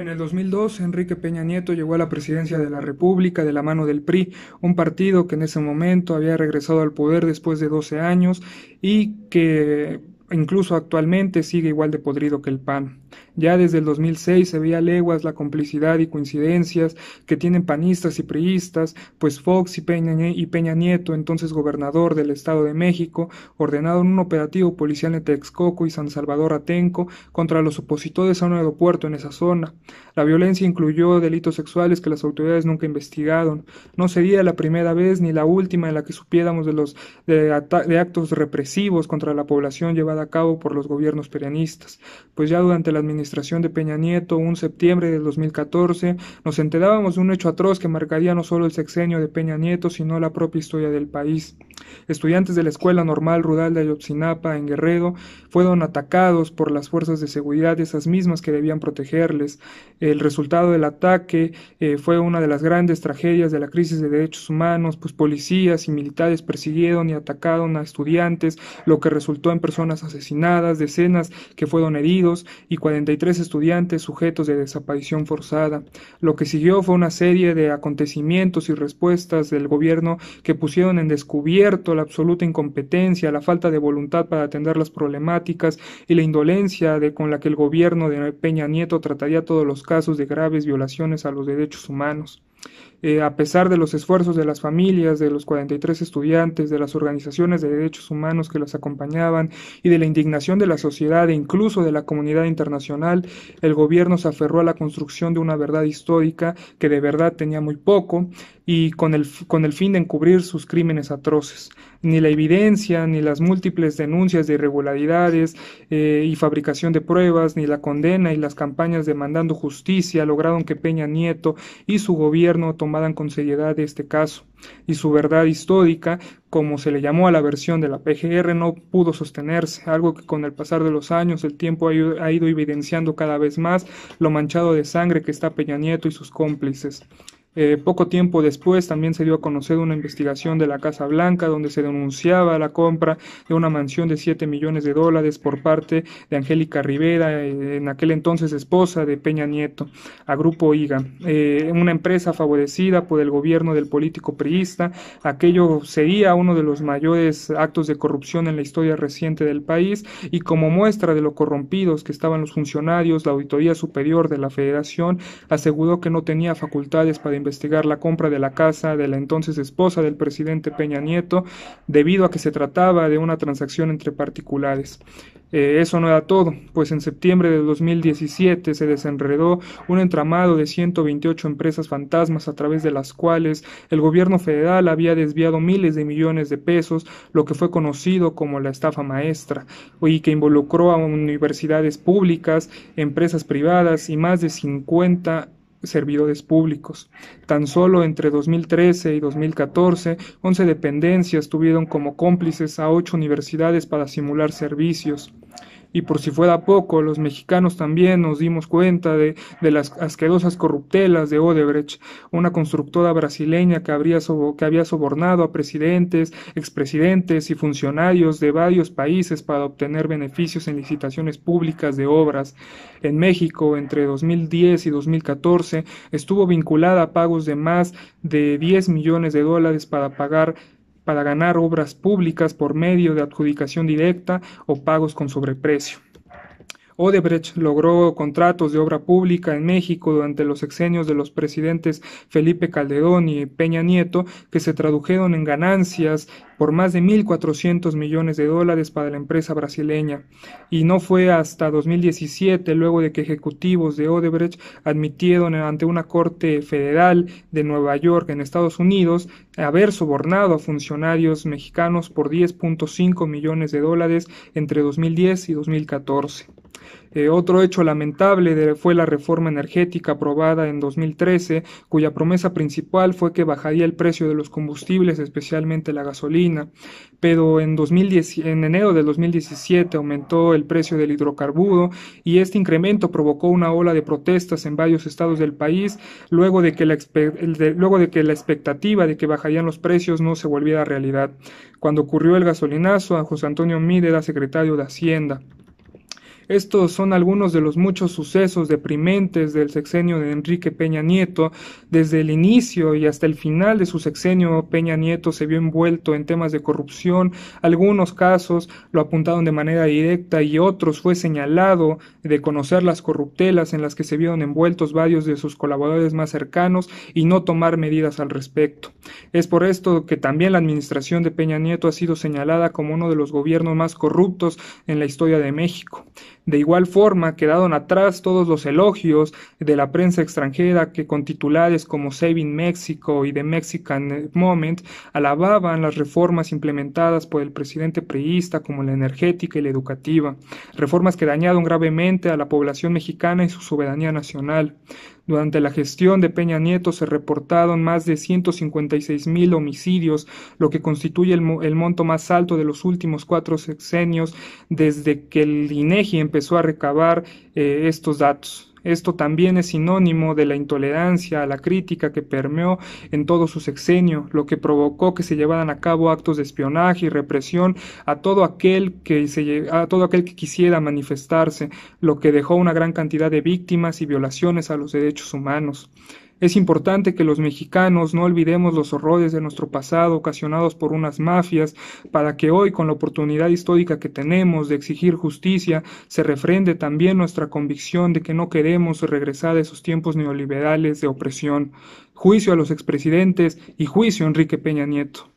En el 2002, Enrique Peña Nieto llegó a la presidencia de la República de la mano del PRI, un partido que en ese momento había regresado al poder después de 12 años y que incluso actualmente sigue igual de podrido que el PAN. Ya desde el 2006 se veía leguas la complicidad y coincidencias que tienen panistas y priistas, pues Fox y Peña, y Peña Nieto, entonces gobernador del Estado de México, ordenaron un operativo policial en Texcoco y San Salvador Atenco contra los opositores a un aeropuerto en esa zona. La violencia incluyó delitos sexuales que las autoridades nunca investigaron. No sería la primera vez ni la última en la que supiéramos de los de, actos represivos contra la población llevada a cabo por los gobiernos perianistas, pues ya durante administración de Peña Nieto, un septiembre del 2014, nos enterábamos de un hecho atroz que marcaría no solo el sexenio de Peña Nieto, sino la propia historia del país. Estudiantes de la Escuela Normal Rural de Ayotzinapa, en Guerrero, fueron atacados por las fuerzas de seguridad, esas mismas que debían protegerles. El resultado del ataque eh, fue una de las grandes tragedias de la crisis de derechos humanos, pues policías y militares persiguieron y atacaron a estudiantes, lo que resultó en personas asesinadas, decenas que fueron heridos y 43 estudiantes sujetos de desaparición forzada. Lo que siguió fue una serie de acontecimientos y respuestas del gobierno que pusieron en descubierto la absoluta incompetencia, la falta de voluntad para atender las problemáticas y la indolencia con la que el gobierno de Peña Nieto trataría todos los casos de graves violaciones a los derechos humanos. Eh, a pesar de los esfuerzos de las familias, de los 43 estudiantes, de las organizaciones de derechos humanos que los acompañaban y de la indignación de la sociedad e incluso de la comunidad internacional, el gobierno se aferró a la construcción de una verdad histórica que de verdad tenía muy poco y con el, con el fin de encubrir sus crímenes atroces. Ni la evidencia, ni las múltiples denuncias de irregularidades eh, y fabricación de pruebas, ni la condena y las campañas demandando justicia lograron que Peña Nieto y su gobierno con seriedad este caso, y su verdad histórica, como se le llamó a la versión de la PGR, no pudo sostenerse, algo que con el pasar de los años el tiempo ha ido evidenciando cada vez más lo manchado de sangre que está Peña Nieto y sus cómplices. Eh, poco tiempo después también se dio a conocer una investigación de la Casa Blanca donde se denunciaba la compra de una mansión de 7 millones de dólares por parte de Angélica Rivera, eh, en aquel entonces esposa de Peña Nieto, a Grupo IGA, eh, una empresa favorecida por el gobierno del político priista. Aquello sería uno de los mayores actos de corrupción en la historia reciente del país y como muestra de lo corrompidos que estaban los funcionarios, la Auditoría Superior de la Federación aseguró que no tenía facultades para investigar la compra de la casa de la entonces esposa del presidente Peña Nieto, debido a que se trataba de una transacción entre particulares. Eh, eso no era todo, pues en septiembre de 2017 se desenredó un entramado de 128 empresas fantasmas a través de las cuales el gobierno federal había desviado miles de millones de pesos, lo que fue conocido como la estafa maestra, y que involucró a universidades públicas, empresas privadas y más de 50 servidores públicos. Tan solo entre 2013 y 2014, 11 dependencias tuvieron como cómplices a ocho universidades para simular servicios. Y por si fuera poco, los mexicanos también nos dimos cuenta de, las asquerosas corruptelas de Odebrecht, una constructora brasileña que, que había sobornado a presidentes, expresidentes y funcionarios de varios países para obtener beneficios en licitaciones públicas de obras. En México, entre 2010 y 2014, estuvo vinculada a pagos de más de 10 millones de dólares para pagar para ganar obras públicas por medio de adjudicación directa o pagos con sobreprecio. Odebrecht logró contratos de obra pública en México durante los exenios de los presidentes Felipe Calderón y Peña Nieto, que se tradujeron en ganancias por más de 1.400 millones de dólares para la empresa brasileña, y no fue hasta 2017, luego de que ejecutivos de Odebrecht admitieron ante una corte federal de Nueva York en Estados Unidos haber sobornado a funcionarios mexicanos por 10.5 millones de dólares entre 2010 y 2014. Eh, otro hecho lamentable fue la reforma energética aprobada en 2013, cuya promesa principal fue que bajaría el precio de los combustibles, especialmente la gasolina, pero en, enero de 2017 aumentó el precio del hidrocarburo y este incremento provocó una ola de protestas en varios estados del país, luego de que la, luego de que la expectativa de que bajarían los precios no se volviera realidad. Cuando ocurrió el gasolinazo, José Antonio Mide era secretario de Hacienda. Estos son algunos de los muchos sucesos deprimentes del sexenio de Enrique Peña Nieto. Desde el inicio y hasta el final de su sexenio, Peña Nieto se vio envuelto en temas de corrupción. Algunos casos lo apuntaron de manera directa y otros fue señalado de conocer las corruptelas en las que se vieron envueltos varios de sus colaboradores más cercanos y no tomar medidas al respecto. Es por esto que también la administración de Peña Nieto ha sido señalada como uno de los gobiernos más corruptos en la historia de México. De igual forma, quedaron atrás todos los elogios de la prensa extranjera que con titulares como Saving Mexico y The Mexican Moment alababan las reformas implementadas por el presidente priista como la energética y la educativa, reformas que dañaron gravemente a la población mexicana y su soberanía nacional. Durante la gestión de Peña Nieto se reportaron más de 156 mil homicidios, lo que constituye el, monto más alto de los últimos cuatro sexenios desde que el INEGI e empezó a recabar eh, estos datos. Esto también es sinónimo de la intolerancia a la crítica que permeó en todo su sexenio, lo que provocó que se llevaran a cabo actos de espionaje y represión a todo aquel que se, a todo aquel que quisiera manifestarse, lo que dejó una gran cantidad de víctimas y violaciones a los derechos humanos. Es importante que los mexicanos no olvidemos los horrores de nuestro pasado ocasionados por unas mafias, para que hoy, con la oportunidad histórica que tenemos de exigir justicia, se refrende también nuestra convicción de que no queremos regresar a esos tiempos neoliberales de opresión. Juicio a los expresidentes y juicio a Enrique Peña Nieto.